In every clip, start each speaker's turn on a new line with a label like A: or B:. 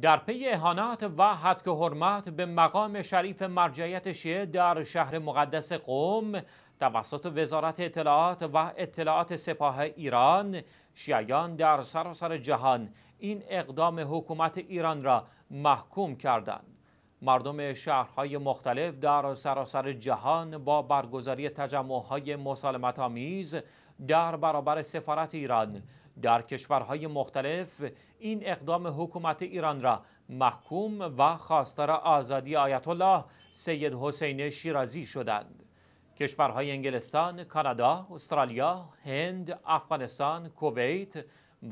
A: در پی اهانت و حدک حرمت به مقام شریف مرجعیت شیعه در شهر مقدس قوم توسط وزارت اطلاعات و اطلاعات سپاه ایران شیعیان در سراسر جهان این اقدام حکومت ایران را محکوم کردند مردم شهرهای مختلف در سراسر جهان با برگزاری تجمعهای مسالمت آمیز در برابر سفارت ایران در کشورهای مختلف این اقدام حکومت ایران را محکوم و خواستار آزادی آیت الله سید حسین شیرازی شدند کشورهای انگلستان، کانادا، استرالیا، هند، افغانستان، کویت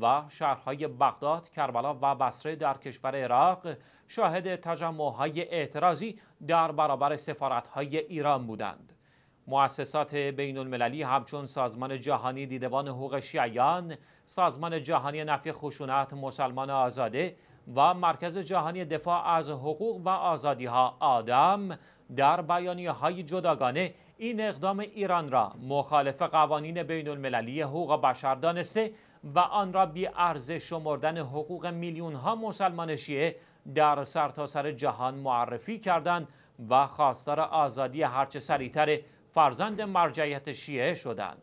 A: و شهرهای بغداد، کربلا و بصره در کشور عراق شاهد تجمعهای اعتراضی در برابر سفارتهای ایران بودند. مؤسسات بین المللی همچون سازمان جهانی دیدبان حقوق شیعیان، سازمان جهانی نفی خشونت مسلمان آزاده و مرکز جهانی دفاع از حقوق و آزادی ها آدم در بیانی های جداگانه این اقدام ایران را مخالف قوانین بین المللی حقوق بشر دانسته و آن را بی ارزش شمردن حقوق میلیون ها مسلمان شیعه در سرتاسر سر جهان معرفی کردند و خواستار آزادی هرچه سریعتر فرزند مرجعیت شیعه شدند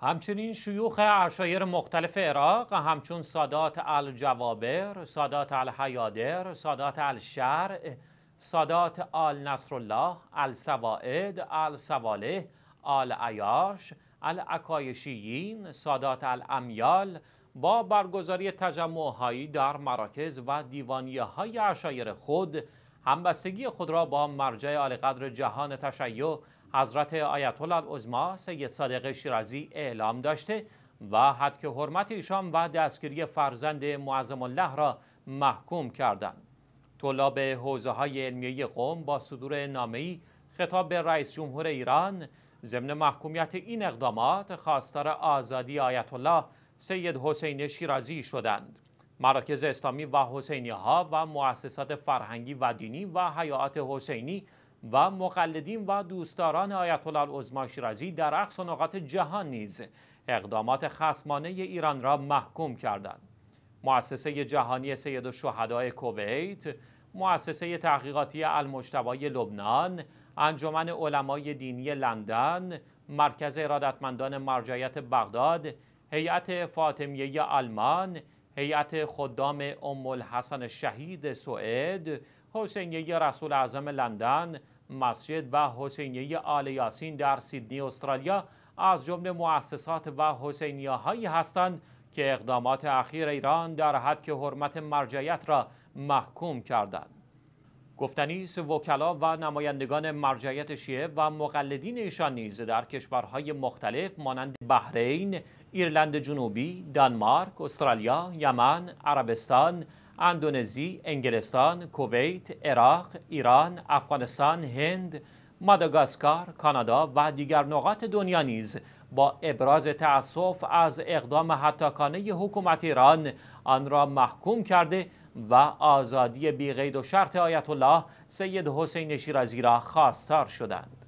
A: همچنین شیوخ عشایر مختلف عراق همچون سادات الجوابر، سادات الحیادر، سادات الشرع، سادات آل نصرالله، السواعد، السواله، آل عیاش، الاکایشیین، سادات الامیال با برگزاری تجمعهایی در مراکز و دیوانیه های عشایر خود همبستگی خود را با مرجع عالیقدر جهان تشیع حضرت آیت الله عظما سید صادق شیرازی اعلام داشته و حد که حرمت ایشان و دستگیری فرزند معظم الله را محکوم کردند طلاب حوزه های علمیه قوم با صدور نامه‌ای خطاب به رئیس جمهور ایران ضمن محکومیت این اقدامات خواستار آزادی آیت الله سید حسین شیرازی شدند مراکز اسلامی و حسینی ها و مؤسسات فرهنگی و دینی و حیات حسینی و مقلدین و دوستداران آیت الله العظما شیرازی در اقصا نقاط جهان نیز اقدامات خصمانه ایران را محکوم کردند. مؤسسه جهانی سید الشهدای کویت، مؤسسه تحقیقاتی المجتبای لبنان، انجمن علمای دینی لندن، مرکز ارادتمندان مرجعیت بغداد، هیئت فاطمیه آلمان، هیئت خدام ام الحسن شهید سوئد حسینیه رسول اعظم لندن مسجد و حسینیه آل یاسین در سیدنی استرالیا از جمله مؤسسات و حسینیه هستند که اقدامات اخیر ایران در حد که حرمت مرجعیت را محکوم کردند گفتنی است وکلا و نمایندگان مرجعیت شیعه و مقلدین ایشان نیز در کشورهای مختلف مانند بحرین، ایرلند جنوبی، دانمارک، استرالیا، یمن، عربستان، اندونزی، انگلستان، کویت، عراق، ایران، افغانستان، هند، ماداگاسکار، کانادا و دیگر نقاط دنیا نیز با ابراز تأسف از اقدام حتاکانه حکومت ایران آن را محکوم کرده و آزادی بیغید و شرط آیت الله سید حسین شیرازی را خواستار شدند.